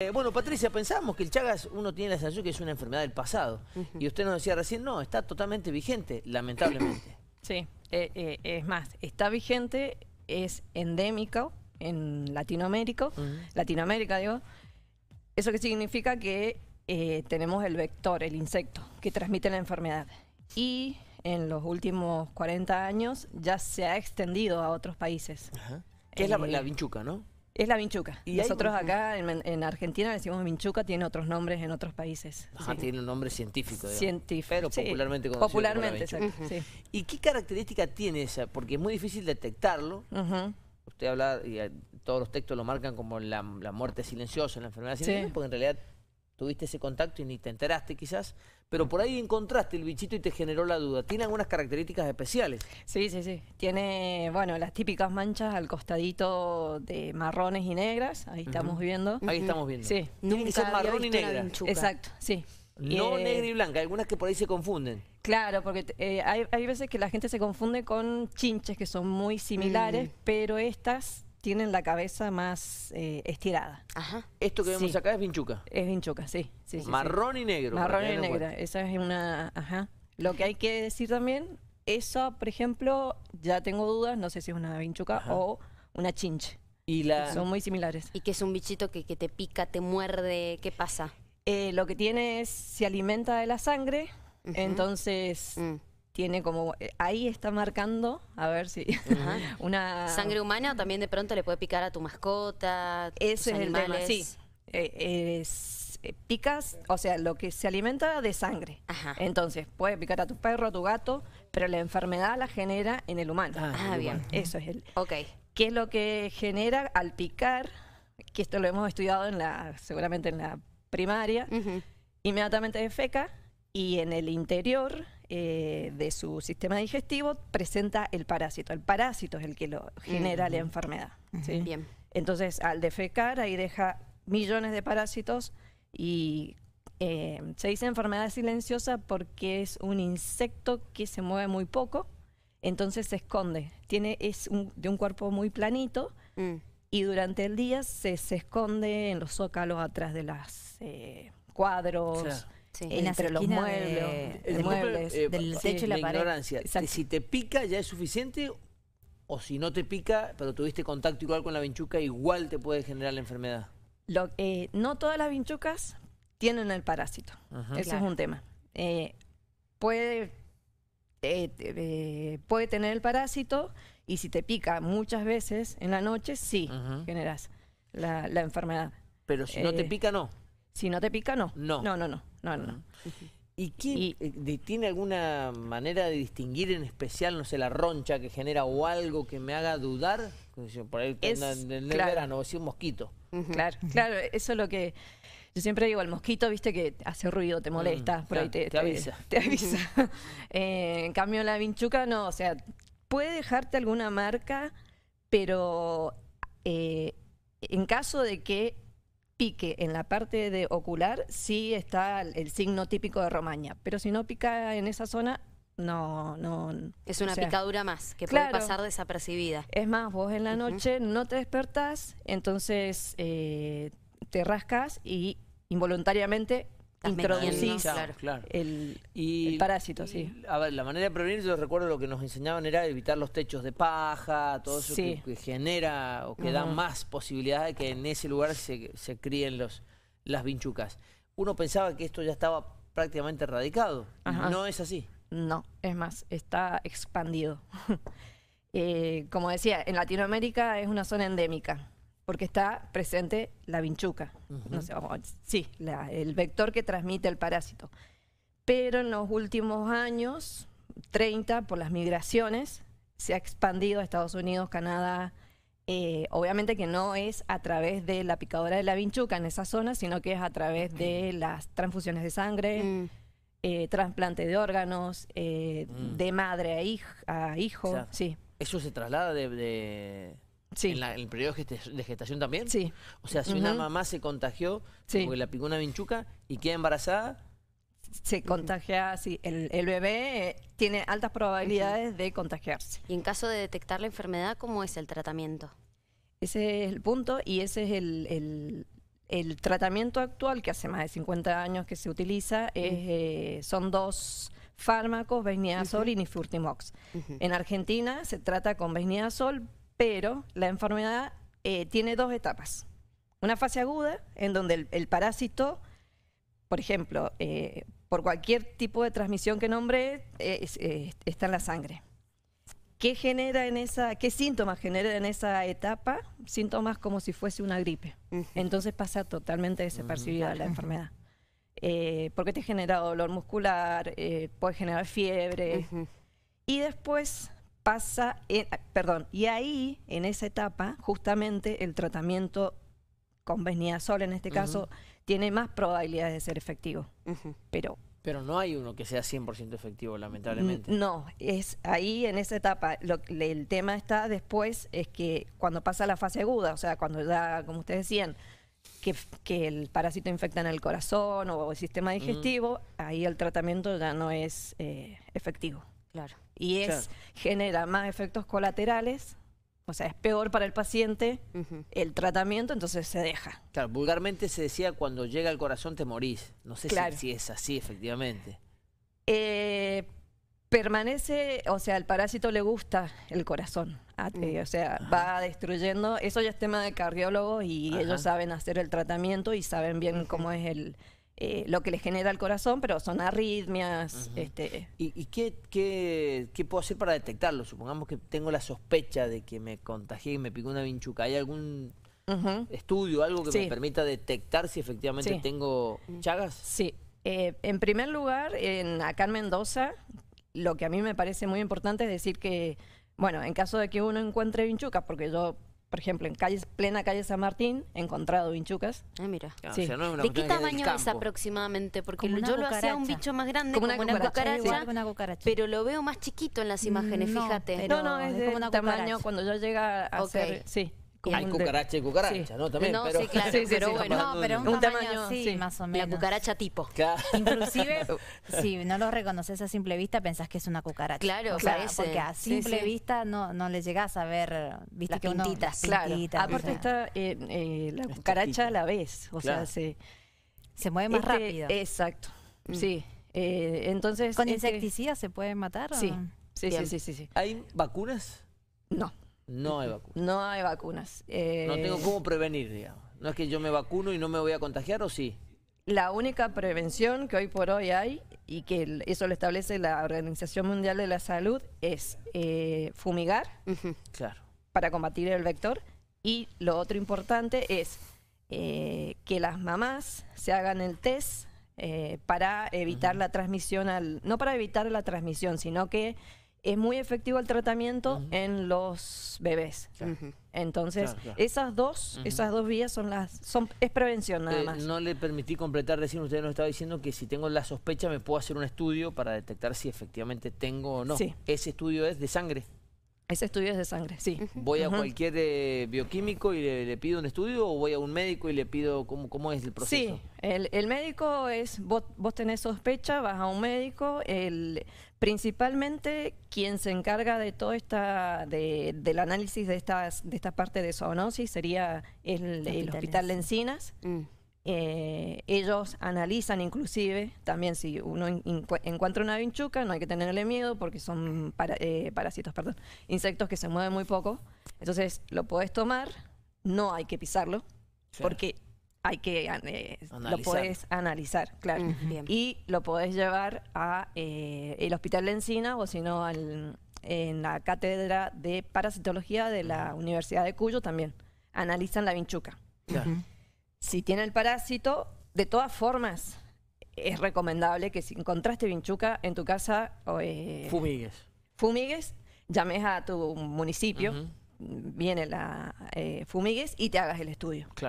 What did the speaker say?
Eh, bueno, Patricia, pensamos que el Chagas, uno tiene la sensación que es una enfermedad del pasado. Y usted nos decía recién, no, está totalmente vigente, lamentablemente. Sí, eh, eh, es más, está vigente, es endémico en Latinoamérica, Latinoamérica digo. Eso que significa que tenemos el vector, el insecto, que transmite la enfermedad. Y en los últimos 40 años ya se ha extendido a otros países. es la vinchuca, ¿no? Es la minchuca. ¿Y Nosotros acá en, Argentina decimos minchuca. tiene otros nombres en otros países. Ah, tiene un nombre científico. Pero popularmente conocido Popularmente, ¿Y qué característica tiene esa? Porque es muy difícil detectarlo. Usted habla, y eh, todos los textos lo marcan como la, la muerte silenciosa, la enfermedad silenciosa, porque en realidad tuviste ese contacto y ni te enteraste quizás pero por ahí encontraste el bichito y te generó la duda. ¿Tiene algunas características especiales? Sí, sí, sí. Tiene, bueno, las típicas manchas al costadito de marrones y negras. Ahí estamos viendo. Ahí estamos viendo. Sí. Nunca marrón y negra. Exacto, sí. No eh, negra y blanca, algunas que por ahí se confunden. Claro, porque eh, hay, veces que la gente se confunde con chinches que son muy similares, mm. pero estas tienen la cabeza más eh, estirada. Ajá. Esto que vemos acá es vinchuca. Es vinchuca, sí. Marrón y negro. Marrón y negro. Esa es una. Ajá. Lo que hay que decir también, esa, por ejemplo, ya tengo dudas, no sé si es una vinchuca o una chinche. Y Son muy similares. ¿Y que es un bichito que, que te pica, te muerde? ¿Qué pasa? Eh, lo que tiene es, se alimenta de la sangre, entonces mm tiene como eh, ahí está marcando a ver si una sangre humana también de pronto le puede picar a tu mascota eso es el tema sí eh, es, eh, picas o sea lo que se alimenta de sangre entonces puede picar a tu perro a tu gato pero la enfermedad la genera en el humano ah, ah bien eso es el ok qué es lo que genera al picar que esto lo hemos estudiado en la seguramente en la primaria ...inmediatamente en inmediatamente y en el interior eh, de su sistema digestivo presenta el parásito. El parásito es el que lo mm. genera la enfermedad. Entonces, al defecar, ahí deja millones de parásitos y eh, se dice enfermedad silenciosa porque es un insecto que se mueve muy poco, entonces se esconde. Tiene, es de un cuerpo muy planito mm. y durante el día se, esconde en los zócalos atrás de las eh, cuadros entre los muebles, el de eh, del techo y la, pared. ignorancia. Si te pica, ¿ya es suficiente? O si no te pica, pero tuviste contacto igual con la vinchuca, igual te puede generar la enfermedad. Eh, no todas las vinchucas tienen el parásito. ese es un tema. Eh, puede, puede tener el parásito y si te pica muchas veces en la noche, sí, generas la enfermedad. Pero si no te pica, no. Si no te pica, no. No. No, no, no. no, ¿Y, quién, eh, tiene alguna manera de distinguir en especial, no sé, la roncha que genera o algo que me haga dudar? Por ahí en el verano, o si un mosquito. Claro, eso es lo que... Yo siempre digo, el mosquito, viste, que hace ruido, te mm, molesta, te, avisa. Te avisa. Eh, en cambio, la vinchuca no, o sea, puede dejarte alguna marca, pero eh, en caso de que pique en la parte de ocular, sí está el signo típico de Romaña, pero si no pica en esa zona, no, no. Es una picadura más, que puede pasar desapercibida. Es más, vos en la noche no te despertás, entonces eh, te rascas y involuntariamente introducís claro. el, y, el parásito, sí. A ver, la manera de prevenir, yo recuerdo lo que nos enseñaban era evitar los techos de paja, todo eso que, genera o que da más posibilidad de que en ese lugar se, se críen los, las vinchucas. Uno pensaba que esto ya estaba prácticamente erradicado. No es así. No, es más, está expandido. Eh, como decía, en Latinoamérica es una zona endémica porque está presente la vinchuca, sí, el vector que transmite el parásito. Pero en los últimos años, 30, por las migraciones, se ha expandido a Estados Unidos, Canadá. Eh, obviamente que no es a través de la picadora de la vinchuca en esa zona, sino que es a través de mm. las transfusiones de sangre, mm. eh, trasplante de órganos, eh, mm. de madre a, hijo. sí. Eso se traslada de ¿En, el periodo de gestación también? Sí. O sea, si una mamá se contagió, sí. porque la picó una vinchuca y queda embarazada, se contagia, sí, el, bebé eh, tiene altas probabilidades de contagiarse. Y en caso de detectar la enfermedad, ¿cómo es el tratamiento? Ese es el punto y ese es el, tratamiento actual que hace más de 50 años que se utiliza. Eh, son dos fármacos, Besniazol y Nifurtimox. En Argentina se trata con Benidazol pero la enfermedad eh, tiene dos etapas. Una fase aguda, en donde el, parásito, por ejemplo, eh, por cualquier tipo de transmisión que nombre, eh, está en la sangre. ¿Qué, genera en esa, ¿Qué síntomas genera en esa etapa? Síntomas como si fuese una gripe. Entonces pasa totalmente desapercibida la enfermedad. porque te genera dolor muscular, puede generar fiebre. Y después pasa, ah, perdón, y ahí, en esa etapa, justamente el tratamiento con Sol en este caso, tiene más probabilidades de ser efectivo. Pero pero no hay uno que sea 100% efectivo, lamentablemente. No, es ahí en esa etapa. Lo, el tema está después, es que cuando pasa la fase aguda, o sea, cuando ya, como ustedes decían, que, el parásito infecta en el corazón o el sistema digestivo, ahí el tratamiento ya no es eh, efectivo. Claro. Y es, genera más efectos colaterales, o sea, es peor para el paciente el tratamiento, entonces se deja. Claro, vulgarmente se decía cuando llega al corazón te morís. No sé si, es así, efectivamente. Eh, permanece, o sea, el parásito le gusta el corazón. Ah, eh, mm. o sea, va destruyendo. Eso ya es tema de cardiólogos y ellos saben hacer el tratamiento y saben bien cómo es el eh, lo que le genera al corazón, pero son arritmias. este. ¿Y, qué, puedo hacer para detectarlo? Supongamos que tengo la sospecha de que me contagié y me picó una vinchuca. ¿Hay algún estudio, algo que me permita detectar si efectivamente tengo chagas? Sí. Eh, en primer lugar, acá en Mendoza, lo que a mí me parece muy importante es decir que, bueno, en caso de que uno encuentre vinchucas, porque yo por ejemplo, en plena calle San Martín, he encontrado vinchucas. Ah, mira. Ah, sí. ¿De qué tamaño es aproximadamente? Porque yo lo hacía un bicho más grande, como una, cucaracha, pero lo veo más chiquito en las mm, imágenes, fíjate. No, no, es, como de una tamaño cuando yo llega a okay. hacer... Sí. Hay cucaracha y cucaracha, ¿no? También, pero... sí, pero bueno. pero un, tamaño, sí, más o menos. La cucaracha tipo. Inclusive, si no lo reconoces a simple vista, pensás que es una cucaracha. Claro, o Porque a simple vista no, no le llegás a ver, viste, las que pintitas. claro. Aparte está, eh, eh, la cucaracha a la vez, o sea, se... Se mueve más este, rápido. Exacto, mm. sí. Eh, entonces... ¿Con este insecticidas se puede matar? Sí. O sí, sí, sí, sí. ¿Hay vacunas? No. No hay vacunas. No hay vacunas. Eh, no tengo cómo prevenir, digamos. No es que yo me vacuno y no me voy a contagiar, ¿o sí? La única prevención que hoy por hoy hay, y que eso lo establece la Organización Mundial de la Salud, es eh, fumigar claro. para combatir el vector. Y lo otro importante es eh, que las mamás se hagan el test para evitar la transmisión, al, no para evitar la transmisión, sino que es muy efectivo el tratamiento en los bebés. Entonces, esas dos, esas dos vías son las, son, es prevención nada eh, más. No le permití completar, decir usted no estaba diciendo que si tengo la sospecha me puedo hacer un estudio para detectar si efectivamente tengo o no. Ese estudio es de sangre. Ese estudio es de sangre, sí. ¿Voy a cualquier eh, bioquímico y le, pido un estudio o voy a un médico y le pido cómo, cómo es el proceso? Sí, el, médico es, vos, tenés sospecha, vas a un médico, el, principalmente quien se encarga de todo esta, del análisis de, estas, de esta parte de zoonosis sería el, hospital de Encinas. Mm. Eh, ellos analizan inclusive, también si uno encuentra una vinchuca, no hay que tenerle miedo porque son eh, parásitos, perdón, insectos que se mueven muy poco. Entonces lo podés tomar, no hay que pisarlo, porque hay que eh, lo podés analizar, claro. Mm, y lo podés llevar al hospital de Encina o si no en la cátedra de parasitología de la Universidad de Cuyo también. Analizan la vinchuca. Claro si tiene el parásito, de todas formas, es recomendable que si encontraste vinchuca en tu casa... Eh, fumigues. Fumigues, llames a tu municipio, viene la eh, fumigues y te hagas el estudio. Claro.